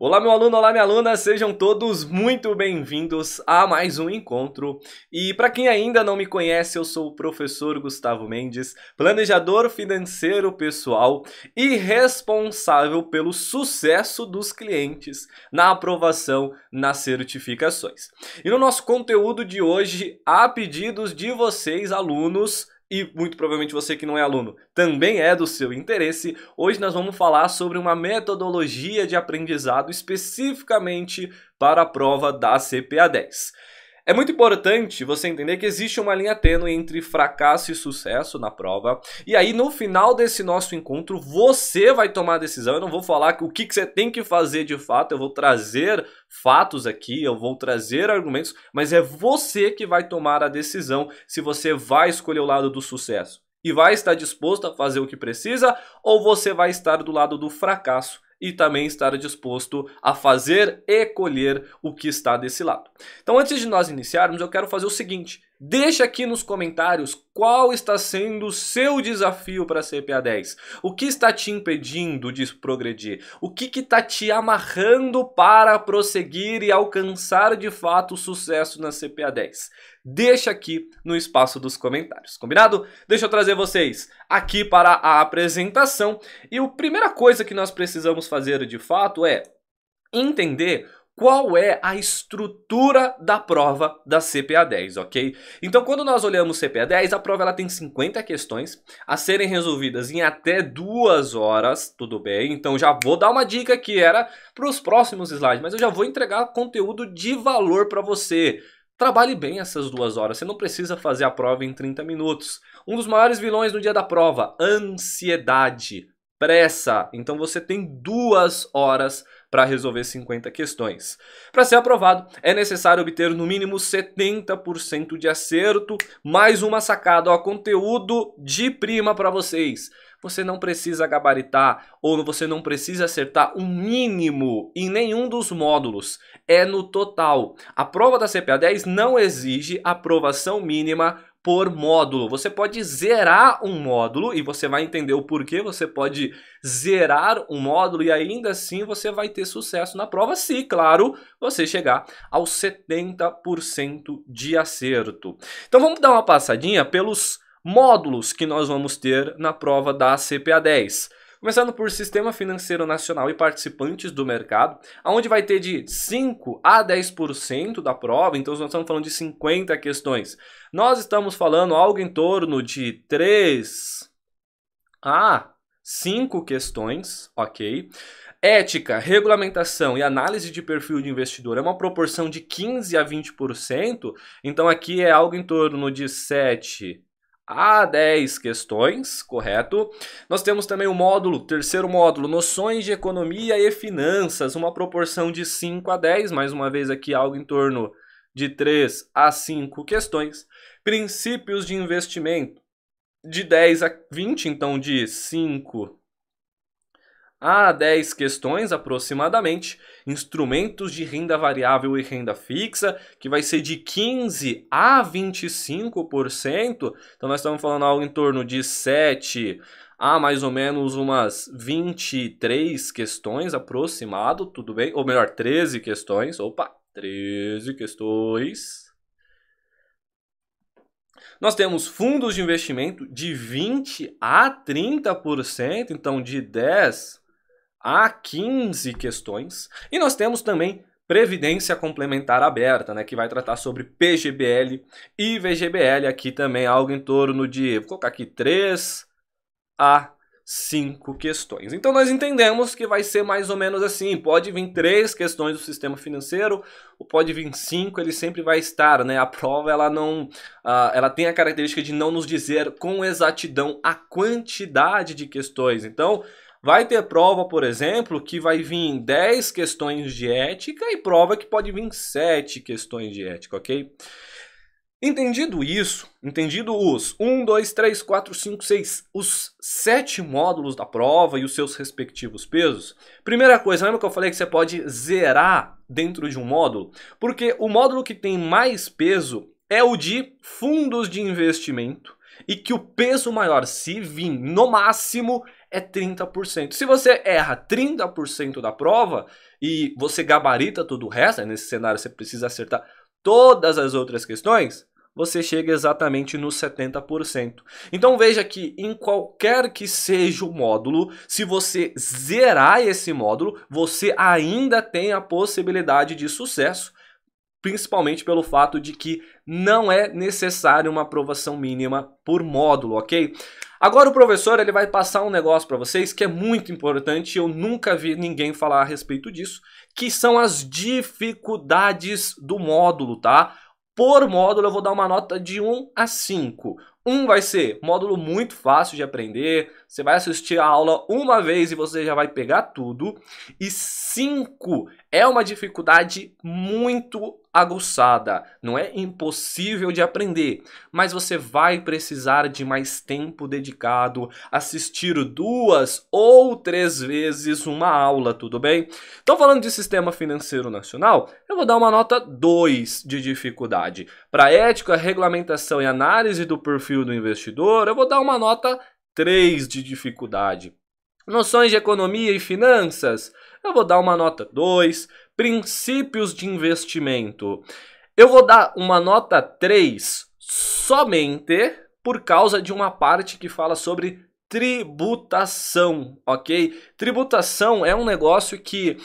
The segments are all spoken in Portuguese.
Olá, meu aluno, olá, minha aluna, sejam todos muito bem-vindos a mais um encontro. E para quem ainda não me conhece, eu sou o professor Gustavo Mendes, planejador financeiro pessoal e responsável pelo sucesso dos clientes na aprovação nas certificações. E no nosso conteúdo de hoje, há pedidos de vocês, alunos, e muito provavelmente você que não é aluno também é do seu interesse, hoje nós vamos falar sobre uma metodologia de aprendizado especificamente para a prova da CPA 10. É muito importante você entender que existe uma linha tênue entre fracasso e sucesso na prova. E aí, no final desse nosso encontro, você vai tomar a decisão. Eu não vou falar o que, você tem que fazer de fato, eu vou trazer fatos aqui, eu vou trazer argumentos, mas é você que vai tomar a decisão se você vai escolher o lado do sucesso e vai estar disposto a fazer o que precisa, ou você vai estar do lado do fracasso e também estar disposto a fazer e colher o que está desse lado. Então, antes de nós iniciarmos, eu quero fazer o seguinte: Deixa aqui nos comentários qual está sendo o seu desafio para a CPA 10. O que está te impedindo de progredir? O que está te amarrando para prosseguir e alcançar de fato o sucesso na CPA 10? Deixa aqui no espaço dos comentários, combinado? Deixa eu trazer vocês aqui para a apresentação. E a primeira coisa que nós precisamos fazer de fato é entender qual é a estrutura da prova da CPA 10, ok? Então, quando nós olhamos CPA 10, a prova ela tem 50 questões a serem resolvidas em até duas horas, tudo bem? Então, já vou dar uma dica que era para os próximos slides, mas eu já vou entregar conteúdo de valor para você. Trabalhe bem essas duas horas, você não precisa fazer a prova em 30 minutos. Um dos maiores vilões no dia da prova, ansiedade, pressa. Então você tem duas horas para resolver 50 questões. Para ser aprovado, é necessário obter no mínimo 70% de acerto, mais uma sacada, ó, conteúdo de prima para vocês. Você não precisa gabaritar ou você não precisa acertar o um mínimo em nenhum dos módulos, é no total. A prova da CPA 10 não exige aprovação mínima por módulo. Você pode zerar um módulo e você vai entender o porquê. Você pode zerar um módulo e ainda assim você vai ter sucesso na prova, se, claro, você chegar aos 70% de acerto. Então vamos dar uma passadinha pelos módulos que nós vamos ter na prova da CPA 10. Começando por Sistema Financeiro Nacional e participantes do mercado, aonde vai ter de 5 a 10% da prova, então nós estamos falando de 50 questões. Nós estamos falando algo em torno de 3 a 5 questões, ok? Ética, regulamentação e análise de perfil de investidor é uma proporção de 15 a 20%, então aqui é algo em torno de 7 a 10 questões, correto? Nós temos também o módulo, terceiro módulo, noções de economia e finanças, uma proporção de 5 a 10, mais uma vez aqui algo em torno de 3 a 5 questões. Princípios de investimento, de 10 a 20, então de 5 a 10 questões aproximadamente, instrumentos de renda variável e renda fixa, que vai ser de 15 a 25%. Então nós estamos falando algo em torno de 7 a mais ou menos umas 23 questões aproximado, tudo bem? Ou melhor, 13 questões. Opa, 13 questões. Nós temos fundos de investimento de 20 a 30%, então de 10 a 15 questões. E nós temos também Previdência Complementar Aberta, né, que vai tratar sobre PGBL e VGBL, aqui também algo em torno de, vou colocar aqui 3 a 5 questões. Então nós entendemos que vai ser mais ou menos assim, pode vir três questões do sistema financeiro, ou pode vir cinco, ele sempre vai estar, né? A prova ela não uh, ela tem a característica de não nos dizer com exatidão a quantidade de questões. Então, Vai ter prova, por exemplo, que vai vir 10 questões de ética e prova que pode vir 7 questões de ética, ok? Entendido isso, entendido os 1, 2, 3, 4, 5, 6, os 7 módulos da prova e os seus respectivos pesos, primeira coisa, lembra que eu falei que você pode zerar dentro de um módulo? Porque o módulo que tem mais peso é o de fundos de investimento e que o peso maior, se vir no máximo, é 30%. Se você erra 30% da prova e você gabarita tudo o resto, é nesse cenário você precisa acertar todas as outras questões, você chega exatamente nos 70%. Então veja que em qualquer que seja o módulo, se você zerar esse módulo, você ainda tem a possibilidade de sucesso, principalmente pelo fato de que não é necessário uma aprovação mínima por módulo, ok? Agora o professor ele vai passar um negócio para vocês que é muito importante, eu nunca vi ninguém falar a respeito disso, que são as dificuldades do módulo, tá? Por módulo eu vou dar uma nota de 1 a 5. 1 vai ser módulo muito fácil de aprender, você vai assistir a aula uma vez e você já vai pegar tudo. E cinco é uma dificuldade muito aguçada. Não é impossível de aprender, mas você vai precisar de mais tempo dedicado, assistir duas ou três vezes uma aula, tudo bem? Então, falando de sistema financeiro nacional, eu vou dar uma nota 2 de dificuldade. Para ética, regulamentação e análise do perfil do investidor, eu vou dar uma nota 3 de dificuldade. Noções de economia e finanças, eu vou dar uma nota 2. Princípios de investimento, eu vou dar uma nota 3 somente por causa de uma parte que fala sobre tributação, ok? Tributação é um negócio que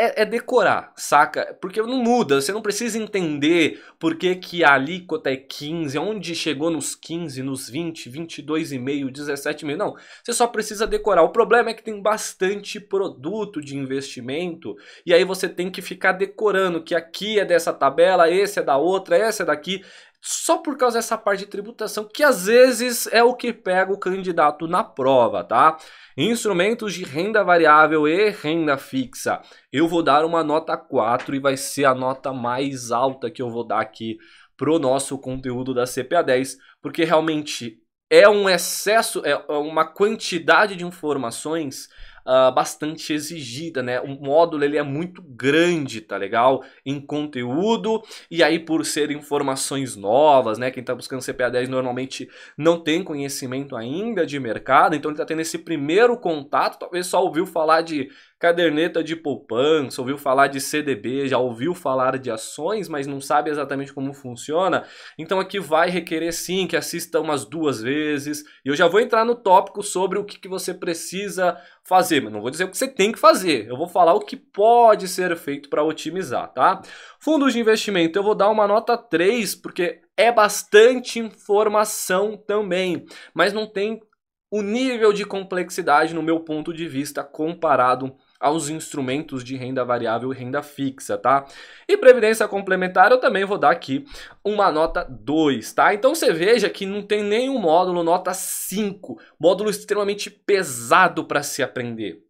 é, é, decorar, saca? Porque não muda, você não precisa entender por que, que a alíquota é 15, onde chegou nos 15, nos 20, 22,5, 17,5. Não, você só precisa decorar. O problema é que tem bastante produto de investimento e aí você tem que ficar decorando que aqui é dessa tabela, esse é da outra, esse é daqui só por causa dessa parte de tributação, que às vezes é o que pega o candidato na prova, tá? Instrumentos de renda variável e renda fixa. Eu vou dar uma nota 4 e vai ser a nota mais alta que eu vou dar aqui pro nosso conteúdo da CPA 10, porque realmente é um excesso, é, é uma quantidade de informações uh, bastante exigida, né? O módulo ele é muito grande, tá legal? Em conteúdo e aí por ser informações novas, né? Quem está buscando CPA 10 normalmente não tem conhecimento ainda de mercado, então ele está tendo esse primeiro contato, talvez só ouviu falar de caderneta de poupança, ouviu falar de CDB, já ouviu falar de ações, mas não sabe exatamente como funciona, então aqui vai requerer sim que assista umas duas vezes. E eu já vou entrar no tópico sobre o que, que você precisa fazer, mas não vou dizer o que você tem que fazer, eu vou falar o que pode ser feito para otimizar, tá? Fundos de investimento, eu vou dar uma nota 3, porque é bastante informação também, mas não tem o nível de complexidade, no meu ponto de vista, comparado aos instrumentos de renda variável e renda fixa, tá? E previdência complementar eu também vou dar aqui uma nota 2, tá? Então você veja que não tem nenhum módulo nota 5, módulo extremamente pesado para se aprender.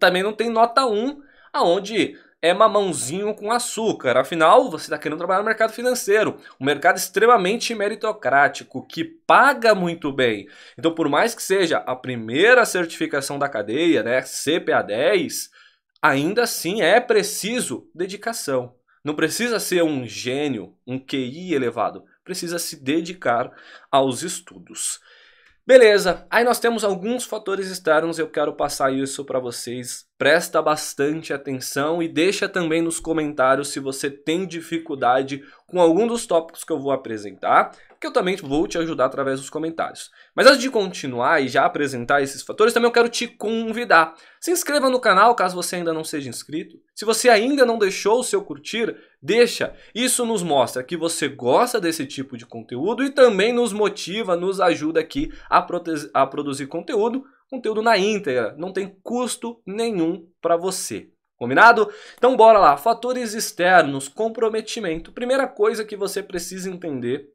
Também não tem nota 1, aonde é mamãozinho com açúcar. Afinal, você está querendo trabalhar no mercado financeiro, um mercado extremamente meritocrático que paga muito bem. Então, por mais que seja a primeira certificação da cadeia, né, CPA 10, ainda assim é preciso dedicação. Não precisa ser um gênio, um QI elevado, precisa se dedicar aos estudos. Beleza, aí nós temos alguns fatores externos, eu quero passar isso para vocês. Presta bastante atenção e deixa também nos comentários se você tem dificuldade com algum dos tópicos que eu vou apresentar que eu também vou te ajudar através dos comentários. Mas antes de continuar e já apresentar esses fatores, também eu quero te convidar. Se inscreva no canal caso você ainda não seja inscrito. Se você ainda não deixou o seu curtir, deixa. Isso nos mostra que você gosta desse tipo de conteúdo e também nos motiva, nos ajuda aqui a, a produzir conteúdo, conteúdo na íntegra, não tem custo nenhum para você. Combinado? Então bora lá. Fatores externos, comprometimento. Primeira coisa que você precisa entender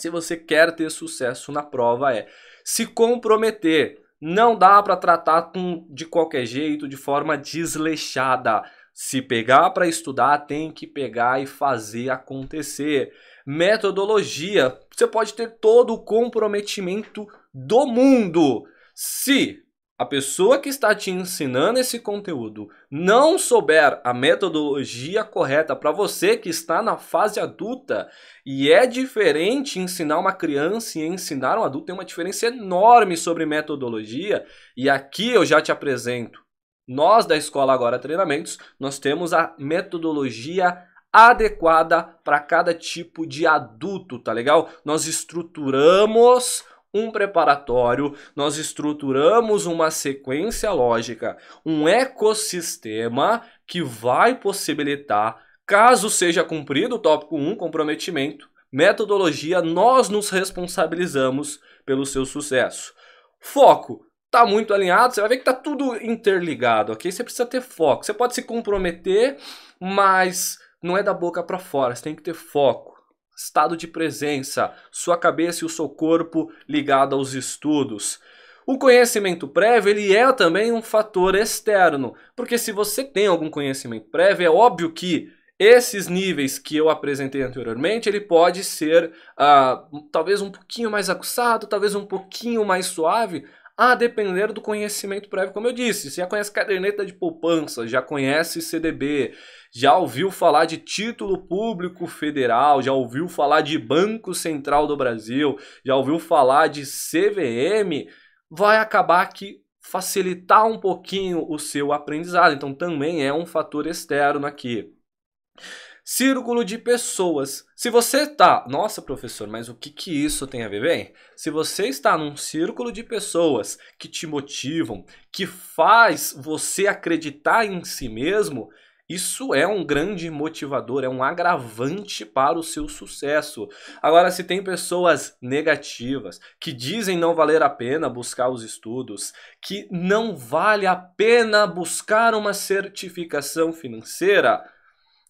se você quer ter sucesso na prova é se comprometer. Não dá para tratar de qualquer jeito, de forma desleixada. Se pegar para estudar, tem que pegar e fazer acontecer. Metodologia, você pode ter todo o comprometimento do mundo. Se a pessoa que está te ensinando esse conteúdo não souber a metodologia correta para você que está na fase adulta, e é diferente ensinar uma criança e ensinar um adulto, tem uma diferença enorme sobre metodologia, e aqui eu já te apresento. Nós da Escola Agora Treinamentos, nós temos a metodologia adequada para cada tipo de adulto, tá legal? Nós estruturamos um preparatório, nós estruturamos uma sequência lógica, um ecossistema que vai possibilitar, caso seja cumprido o tópico 1, comprometimento, metodologia, nós nos responsabilizamos pelo seu sucesso. Foco, tá muito alinhado, você vai ver que tá tudo interligado, ok? Você precisa ter foco. Você pode se comprometer, mas não é da boca para fora, você tem que ter foco estado de presença, sua cabeça e o seu corpo ligado aos estudos. O conhecimento prévio ele é também um fator externo, porque se você tem algum conhecimento prévio, é óbvio que esses níveis que eu apresentei anteriormente, ele pode ser uh, talvez um pouquinho mais acusado, talvez um pouquinho mais suave, a depender do conhecimento prévio, como eu disse. Você já conhece caderneta de poupança, já conhece CDB, já ouviu falar de título público federal, já ouviu falar de Banco Central do Brasil, já ouviu falar de CVM, vai acabar que facilitar um pouquinho o seu aprendizado. Então também é um fator externo aqui. Círculo de pessoas. Se você está, nossa professor, mas o que, que isso tem a ver? Bem, se você está num círculo de pessoas que te motivam, que faz você acreditar em si mesmo, isso é um grande motivador, é um agravante para o seu sucesso. Agora, se tem pessoas negativas que dizem não valer a pena buscar os estudos, que não vale a pena buscar uma certificação financeira,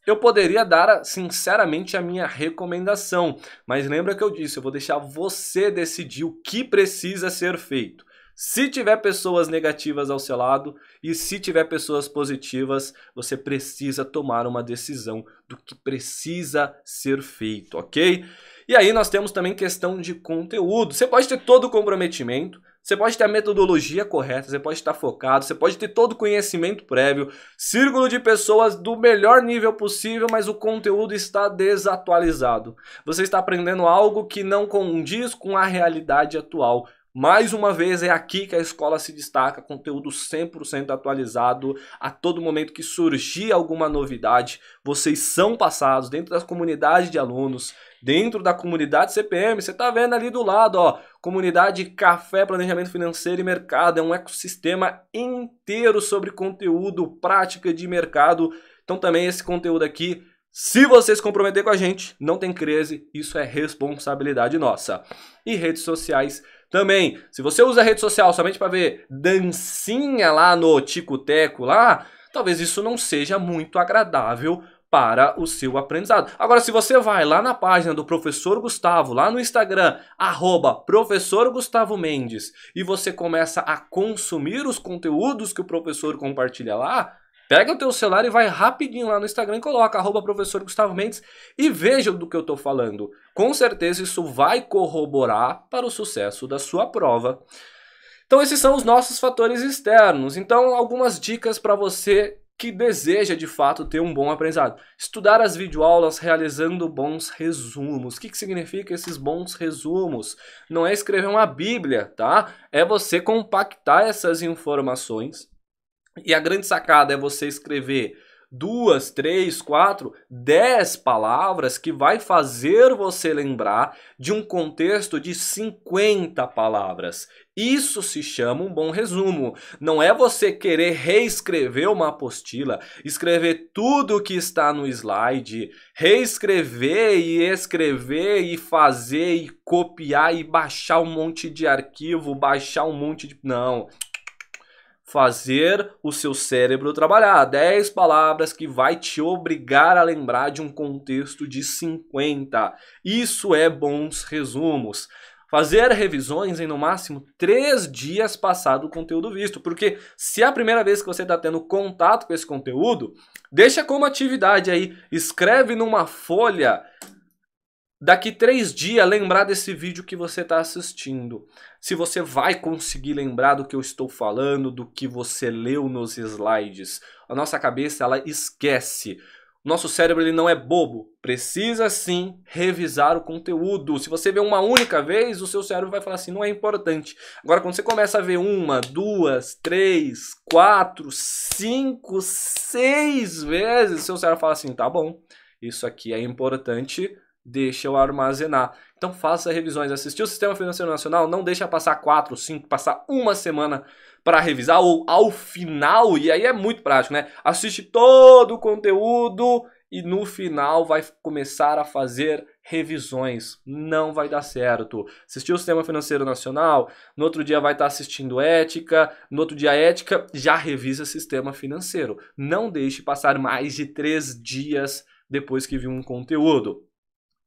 eu poderia dar sinceramente a minha recomendação, mas lembra que eu disse, eu vou deixar você decidir o que precisa ser feito. Se tiver pessoas negativas ao seu lado e se tiver pessoas positivas, você precisa tomar uma decisão do que precisa ser feito, ok? E aí nós temos também questão de conteúdo. Você pode ter todo o comprometimento, você pode ter a metodologia correta, você pode estar focado, você pode ter todo o conhecimento prévio, círculo de pessoas do melhor nível possível, mas o conteúdo está desatualizado. Você está aprendendo algo que não condiz com a realidade atual. Mais uma vez é aqui que a escola se destaca, conteúdo 100% atualizado, a todo momento que surgir alguma novidade, vocês são passados dentro das comunidades de alunos, dentro da comunidade CPM, você está vendo ali do lado, ó, comunidade Café Planejamento Financeiro e Mercado, é um ecossistema inteiro sobre conteúdo, prática de mercado. Então também esse conteúdo aqui se você se comprometer com a gente, não tem crise, isso é responsabilidade nossa. E redes sociais também, se você usa a rede social somente para ver dancinha lá no tico-teco lá, talvez isso não seja muito agradável para o seu aprendizado. Agora, se você vai lá na página do Professor Gustavo, lá no Instagram, arroba Professor Gustavo Mendes, e você começa a consumir os conteúdos que o professor compartilha lá, Pega o teu celular e vai rapidinho lá no Instagram e coloca arroba professor Gustavo Mendes e veja do que eu estou falando. Com certeza isso vai corroborar para o sucesso da sua prova. Então esses são os nossos fatores externos. Então algumas dicas para você que deseja de fato ter um bom aprendizado. Estudar as videoaulas realizando bons resumos. O que, que significa esses bons resumos? Não é escrever uma bíblia, tá? É você compactar essas informações e a grande sacada é você escrever duas, três, quatro, dez palavras que vai fazer você lembrar de um contexto de 50 palavras. Isso se chama um bom resumo. Não é você querer reescrever uma apostila, escrever tudo o que está no slide, reescrever e escrever e fazer e copiar e baixar um monte de arquivo, baixar um monte de. Não fazer o seu cérebro trabalhar. 10 palavras que vai te obrigar a lembrar de um contexto de 50. Isso é bons resumos. Fazer revisões em no máximo 3 dias passado o conteúdo visto, porque se é a primeira vez que você está tendo contato com esse conteúdo, deixa como atividade aí, escreve numa folha daqui três dias lembrar desse vídeo que você está assistindo. Se você vai conseguir lembrar do que eu estou falando, do que você leu nos slides. A nossa cabeça ela esquece. Nosso cérebro ele não é bobo, precisa sim revisar o conteúdo. Se você vê uma única vez, o seu cérebro vai falar assim, não é importante. Agora, quando você começa a ver uma, duas, três, quatro, cinco, seis vezes, seu cérebro fala assim, tá bom, isso aqui é importante, deixa eu armazenar. Então faça revisões. Assistiu o Sistema Financeiro Nacional, não deixa passar 4, 5, passar uma semana para revisar ou ao final, e aí é muito prático, né? Assiste todo o conteúdo e no final vai começar a fazer revisões. Não vai dar certo. Assistiu o Sistema Financeiro Nacional, no outro dia vai estar tá assistindo Ética, no outro dia Ética, já revisa Sistema Financeiro. Não deixe passar mais de três dias depois que viu um conteúdo.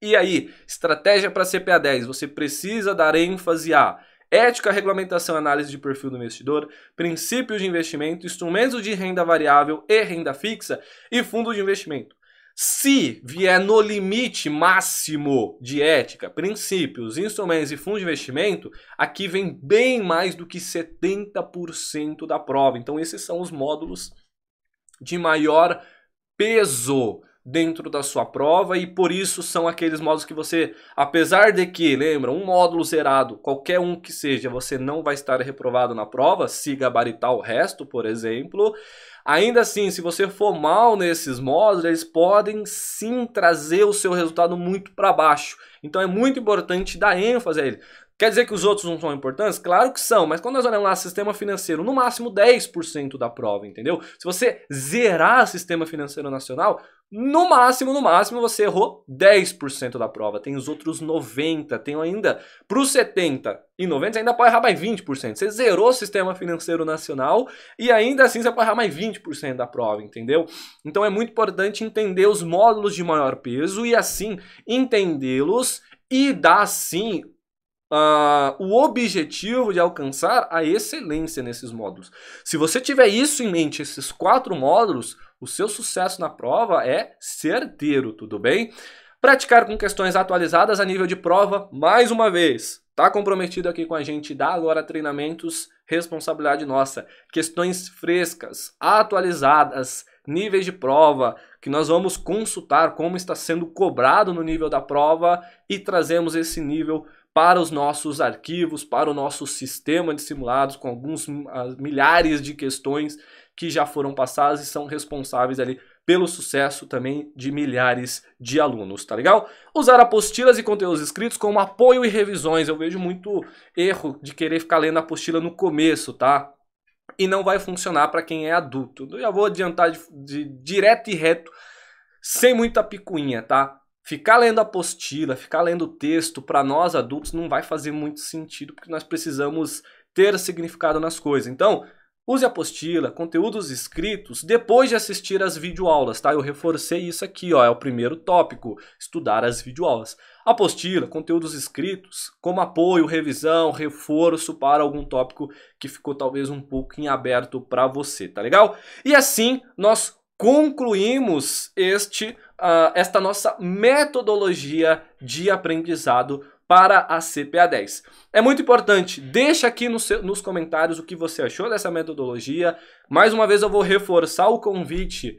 E aí, estratégia para CPA 10, você precisa dar ênfase a ética, regulamentação análise de perfil do investidor, princípios de investimento, instrumentos de renda variável e renda fixa e fundo de investimento. Se vier no limite máximo de ética, princípios, instrumentos e fundo de investimento, aqui vem bem mais do que 70% da prova. Então, esses são os módulos de maior peso dentro da sua prova e por isso são aqueles módulos que você, apesar de que, lembra, um módulo zerado, qualquer um que seja, você não vai estar reprovado na prova, se gabaritar o resto, por exemplo. Ainda assim, se você for mal nesses módulos, eles podem sim trazer o seu resultado muito para baixo. Então é muito importante dar ênfase a ele. Quer dizer que os outros não são importantes? Claro que são, mas quando nós olhamos lá sistema financeiro, no máximo 10% da prova, entendeu? Se você zerar sistema financeiro nacional, no máximo, no máximo, você errou 10% da prova. Tem os outros 90%, tem ainda para os 70% e 90%, você ainda pode errar mais 20%. Você zerou o sistema financeiro nacional e ainda assim você pode errar mais 20% da prova, entendeu? Então é muito importante entender os módulos de maior peso e assim entendê-los e dar sim uh, o objetivo de alcançar a excelência nesses módulos. Se você tiver isso em mente, esses quatro módulos, o seu sucesso na prova é certeiro, tudo bem? Praticar com questões atualizadas a nível de prova, mais uma vez, está comprometido aqui com a gente, dá agora treinamentos, responsabilidade nossa. Questões frescas, atualizadas, níveis de prova, que nós vamos consultar como está sendo cobrado no nível da prova e trazemos esse nível para os nossos arquivos, para o nosso sistema de simulados, com alguns ah, milhares de questões que já foram passadas e são responsáveis ali pelo sucesso também de milhares de alunos, tá legal? Usar apostilas e conteúdos escritos como apoio e revisões. Eu vejo muito erro de querer ficar lendo a apostila no começo, tá? E não vai funcionar para quem é adulto. Eu já vou adiantar de, de direto e reto, sem muita picuinha, tá? Ficar lendo apostila, ficar lendo texto, para nós adultos não vai fazer muito sentido, porque nós precisamos ter significado nas coisas. Então, use apostila, conteúdos escritos, depois de assistir as videoaulas, tá? Eu reforcei isso aqui, ó, é o primeiro tópico, estudar as videoaulas. Apostila, conteúdos escritos, como apoio, revisão, reforço para algum tópico que ficou talvez um pouco em aberto para você, tá legal? E assim nós concluímos este, uh, esta nossa metodologia de aprendizado para a CPA 10. É muito importante, deixa aqui no seu, nos comentários o que você achou dessa metodologia. Mais uma vez eu vou reforçar o convite.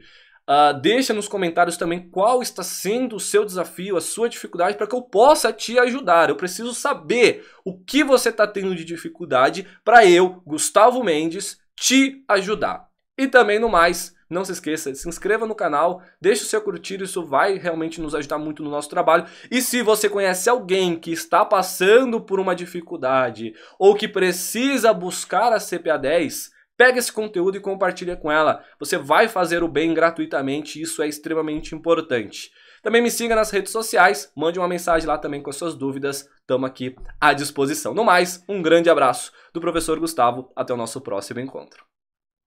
Uh, deixa nos comentários também qual está sendo o seu desafio, a sua dificuldade, para que eu possa te ajudar. Eu preciso saber o que você está tendo de dificuldade para eu, Gustavo Mendes, te ajudar. E também no mais, não se esqueça, se inscreva no canal, deixe o seu curtir, isso vai realmente nos ajudar muito no nosso trabalho. E se você conhece alguém que está passando por uma dificuldade ou que precisa buscar a CPA 10, Pega esse conteúdo e compartilha com ela. Você vai fazer o bem gratuitamente, isso é extremamente importante. Também me siga nas redes sociais, mande uma mensagem lá também com as suas dúvidas. Estamos aqui à disposição. No mais, um grande abraço do professor Gustavo. Até o nosso próximo encontro.